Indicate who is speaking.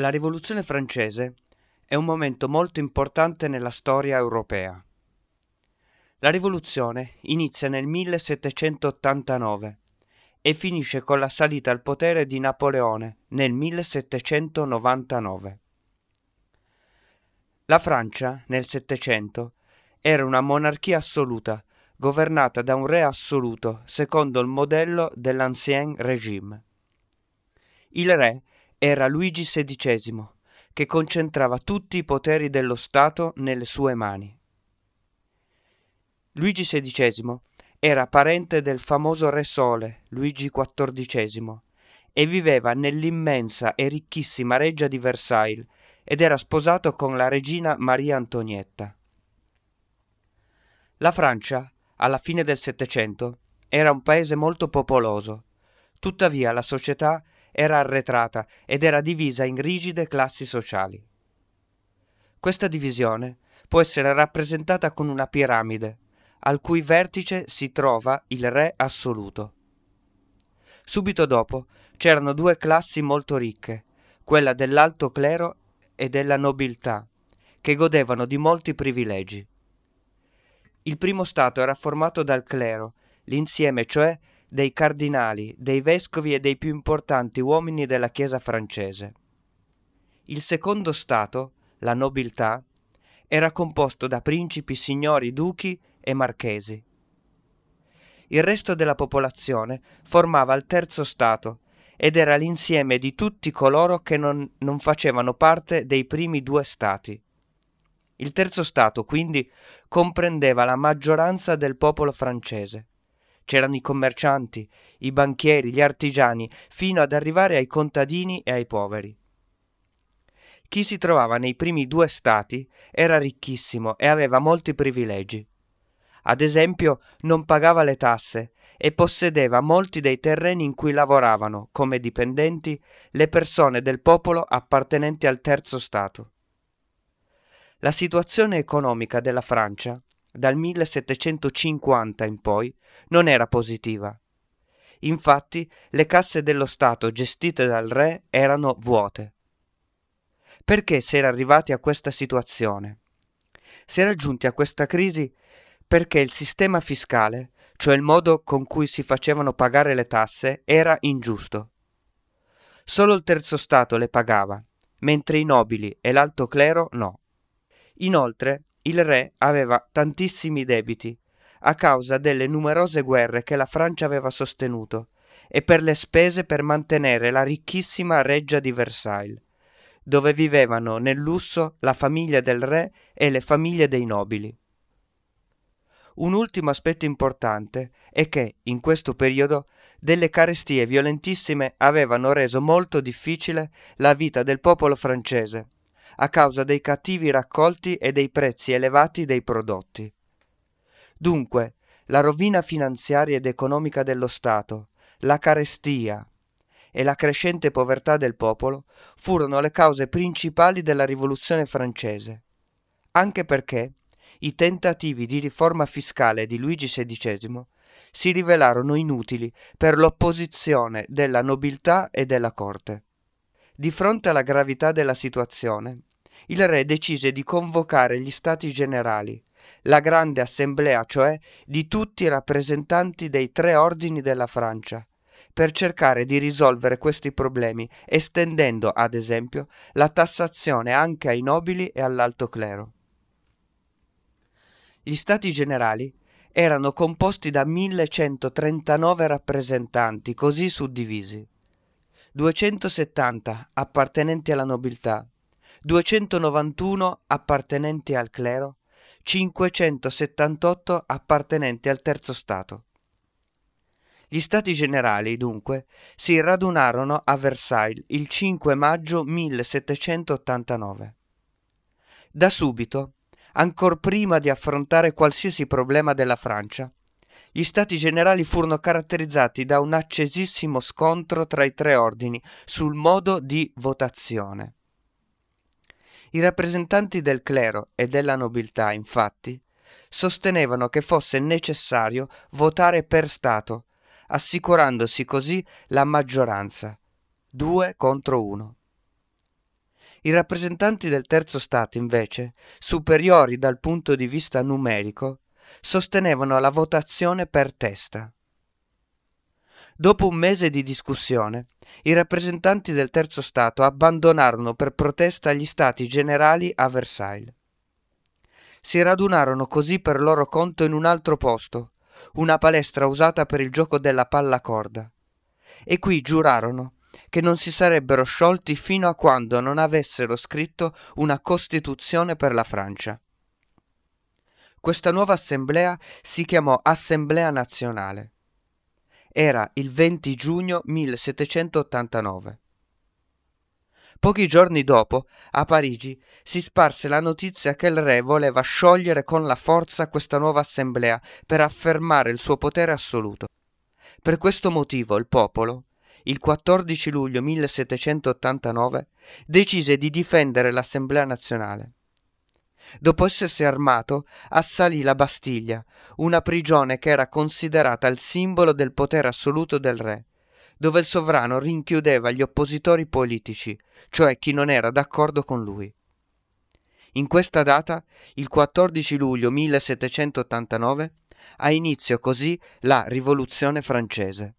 Speaker 1: La Rivoluzione francese è un momento molto importante nella storia europea. La rivoluzione inizia nel 1789 e finisce con la salita al potere di Napoleone nel 1799. La Francia, nel Settecento, era una monarchia assoluta, governata da un re assoluto, secondo il modello dell'Ancien Régime. Il re era Luigi XVI, che concentrava tutti i poteri dello Stato nelle sue mani. Luigi XVI era parente del famoso re Sole, Luigi XIV, e viveva nell'immensa e ricchissima reggia di Versailles ed era sposato con la regina Maria Antonietta. La Francia, alla fine del Settecento, era un paese molto popoloso, tuttavia la società era arretrata ed era divisa in rigide classi sociali. Questa divisione può essere rappresentata con una piramide, al cui vertice si trova il re assoluto. Subito dopo c'erano due classi molto ricche, quella dell'alto clero e della nobiltà, che godevano di molti privilegi. Il primo stato era formato dal clero, l'insieme cioè dei cardinali, dei vescovi e dei più importanti uomini della Chiesa francese. Il secondo stato, la nobiltà, era composto da principi, signori, duchi e marchesi. Il resto della popolazione formava il terzo stato ed era l'insieme di tutti coloro che non, non facevano parte dei primi due stati. Il terzo stato, quindi, comprendeva la maggioranza del popolo francese. C'erano i commercianti, i banchieri, gli artigiani, fino ad arrivare ai contadini e ai poveri. Chi si trovava nei primi due stati era ricchissimo e aveva molti privilegi. Ad esempio, non pagava le tasse e possedeva molti dei terreni in cui lavoravano, come dipendenti, le persone del popolo appartenenti al terzo stato. La situazione economica della Francia dal 1750 in poi non era positiva. Infatti le casse dello Stato gestite dal re erano vuote. Perché si era arrivati a questa situazione? Si era giunti a questa crisi perché il sistema fiscale, cioè il modo con cui si facevano pagare le tasse, era ingiusto. Solo il terzo Stato le pagava, mentre i nobili e l'alto clero no. Inoltre, il re aveva tantissimi debiti a causa delle numerose guerre che la Francia aveva sostenuto e per le spese per mantenere la ricchissima reggia di Versailles, dove vivevano nel lusso la famiglia del re e le famiglie dei nobili. Un ultimo aspetto importante è che, in questo periodo, delle carestie violentissime avevano reso molto difficile la vita del popolo francese a causa dei cattivi raccolti e dei prezzi elevati dei prodotti. Dunque, la rovina finanziaria ed economica dello Stato, la carestia e la crescente povertà del popolo furono le cause principali della rivoluzione francese, anche perché i tentativi di riforma fiscale di Luigi XVI si rivelarono inutili per l'opposizione della nobiltà e della corte. Di fronte alla gravità della situazione, il re decise di convocare gli stati generali, la grande assemblea cioè di tutti i rappresentanti dei tre ordini della Francia, per cercare di risolvere questi problemi, estendendo, ad esempio, la tassazione anche ai nobili e all'alto clero. Gli stati generali erano composti da 1139 rappresentanti così suddivisi. 270 appartenenti alla nobiltà, 291 appartenenti al clero, 578 appartenenti al terzo stato. Gli stati generali, dunque, si radunarono a Versailles il 5 maggio 1789. Da subito, ancor prima di affrontare qualsiasi problema della Francia, gli stati generali furono caratterizzati da un accesissimo scontro tra i tre ordini sul modo di votazione. I rappresentanti del clero e della nobiltà, infatti, sostenevano che fosse necessario votare per Stato, assicurandosi così la maggioranza, due contro uno. I rappresentanti del terzo Stato, invece, superiori dal punto di vista numerico, sostenevano la votazione per testa. Dopo un mese di discussione, i rappresentanti del terzo Stato abbandonarono per protesta gli Stati generali a Versailles. Si radunarono così per loro conto in un altro posto, una palestra usata per il gioco della pallacorda, e qui giurarono che non si sarebbero sciolti fino a quando non avessero scritto una Costituzione per la Francia. Questa nuova assemblea si chiamò Assemblea Nazionale. Era il 20 giugno 1789. Pochi giorni dopo, a Parigi, si sparse la notizia che il re voleva sciogliere con la forza questa nuova assemblea per affermare il suo potere assoluto. Per questo motivo il popolo, il 14 luglio 1789, decise di difendere l'Assemblea nazionale. Dopo essersi armato, assalì la Bastiglia, una prigione che era considerata il simbolo del potere assoluto del re, dove il sovrano rinchiudeva gli oppositori politici, cioè chi non era d'accordo con lui. In questa data, il 14 luglio 1789, ha inizio così la Rivoluzione francese.